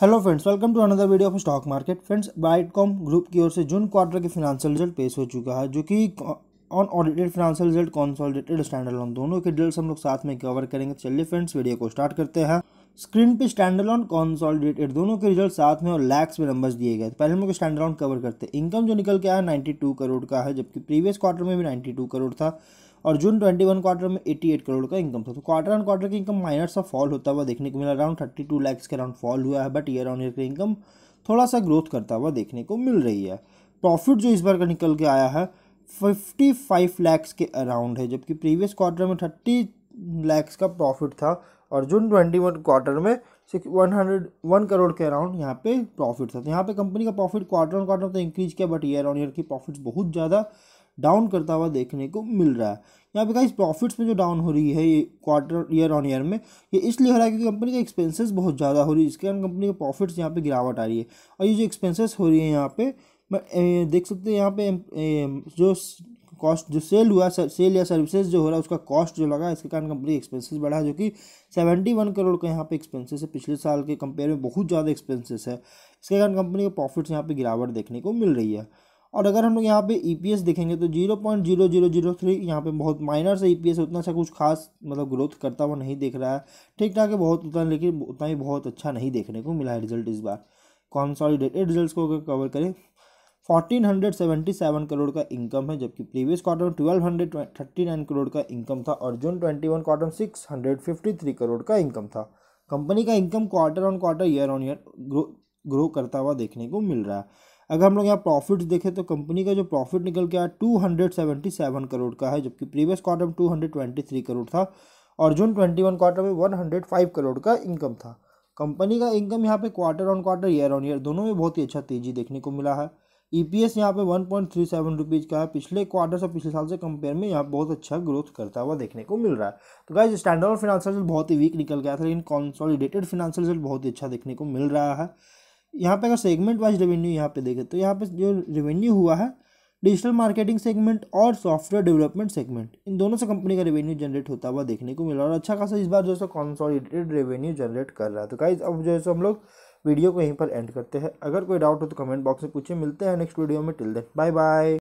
hello friends welcome to another video of stock market friends Brightcom group की ओर से June quarter के financial result पेश हो चुका है जो कि unaudited financial result consolidated standalone दोनों के डिटेल्स हम लोग साथ में कवर करेंगे तो चलिए फ्रेंड्स वीडियो को स्टार्ट करते हैं स्क्रीन पे स्टैंडर्ड ऑन कॉन्सोलिडेटेड दोनों के रिजल्ट साथ में और लैक्स में नंबर्स दिए गए तो पहले हम लोग स्टैंडर्ड ऑन कवर करते हैं इनकम जो निकल के आया टू करोड़ का है जबकि प्रीवियस क्वार्टर में भी टू करोड़ था और जून ट्वेंटी वन क्वार्टर में एट्टी एट करोड़ का इनकम था तो क्वार्टर ऑन क्वार्टर की इनकम माइनर सा फॉल होता हुआ देखने को मिला अराउंड थर्टी टू लैक्स के अराउंड फॉल हुआ है बट ईयर ऑन ईयर का इनकम थोड़ा सा ग्रोथ करता हुआ देखने को मिल रही है प्रॉफिट जो इस बार का निकल के आया है फिफ्टी फाइव लैक्स के अराउंड है जबकि प्रीवियस क्वार्टर में थर्टी लैक्स का प्रॉफिट था और जून ट्वेंटी वन क्वार्टर में six one hundred one crore के अराउंड यहाँ पे प्रॉफिट था तो यहाँ पे कंपनी का प्रॉफिट क्वार्टर ऑन क्वार्टर तो इंक्रीज किया बट ईयर ऑन ईयर की प्रॉफिट्स बहुत ज़्यादा डाउन करता हुआ देखने को मिल रहा है यहाँ पे कहा प्रॉफिट्स में जो डाउन हो रही है ये क्वार्टर ईयर ऑन ईयर में ये इसलिए हो रहा है क्योंकि कंपनी का एक्सपेंसेस बहुत ज़्यादा हो रही है इसके कारण कंपनी के प्रॉफिट्स यहाँ पे गिरावट आ रही है और ये जो एक्सपेंसेस हो रही है यहाँ पे मैं देख सकते हैं यहाँ पे जो कॉस्ट जो सेल हुआ सेल या सर्विसेज जो हो रहा है उसका कॉस्ट जो लगा इसके कारण कंपनी एक्सपेंसेस बढ़ा जो कि सेवेंटी वन करोड़ का यहाँ पे एक्सपेंसेस है पिछले साल के कंपेयर में बहुत ज़्यादा एक्सपेंसेस है इसके कारण कंपनी के प्रॉफिट्स यहाँ पे गिरावट देखने को मिल रही है और अगर हम लोग यहाँ पे ई e देखेंगे तो zero point zero zero zero three यहाँ पर बहुत माइनर से ई पी उतना सा कुछ खास मतलब ग्रोथ करता हुआ नहीं देख रहा है ठीक ठाक है बहुत उतना लेकिन उतना ही बहुत अच्छा नहीं देखने को मिला है रिजल्ट इस बार कॉन्सॉलिडेटेड तो रिजल्ट को अगर कवर करें fourteen hundred seventy seven crore का इनकम है जबकि प्रीवियस क्वार्टर में twelve hundred thirty nine crore का इनकम था और जून ट्वेंटी वन क्वार्टर में थ्री करोड़ का इनकम था कंपनी का income quarter on quarter year on year grow grow करता हुआ देखने को मिल रहा है अगर हम लोग यहाँ प्रॉफिट देखें तो कंपनी का जो प्रॉफिट निकल के आया two hundred seventy seven crore का है जबकि प्रीवियस क्वार्टर में two hundred twenty three crore था और जून ट्वेंटी वन क्वार्टर में वन हंड्रेड फाइव करोड़ का इनकम था कंपनी का इनकम यहाँ पे quarter on quarter year on year दोनों में बहुत ही अच्छा तेजी देखने को मिला है ई पी एस यहाँ पे one point three seven rupees का है पिछले क्वार्टर से पिछले साल से कंपेयर में यहाँ बहुत अच्छा ग्रोथ करता हुआ देखने को मिल रहा है तो गाइज स्टैंडर्ड फाइनेंशियल बहुत ही वीक निकल गया था लेकिन कॉन्सॉलीडेटेड फाइनेंशियल बहुत ही अच्छा देखने को मिल रहा है यहाँ पे अगर सेगमेंट वाइज रेवेन्यू यहाँ पे देखें तो यहाँ पे जो रेवेन्यू हुआ है डिजिटल मार्केटिंग सेगमेंट और सॉफ्टवेयर डेवलपमेंट सेगमेंट इन दोनों से कंपनी का रेवेन्यू जनरेट होता हुआ देखने को मिला और अच्छा खासा इस बार जो है कॉन्सॉलिडेटेड रेवेन्यू जनरेट कर रहा है तो गाइज अब जो है हम लोग वीडियो को यहीं पर एंड करते हैं अगर कोई डाउट हो तो कमेंट बॉक्स में पूछे मिलते हैं नेक्स्ट वीडियो में टिल देन बाय बाय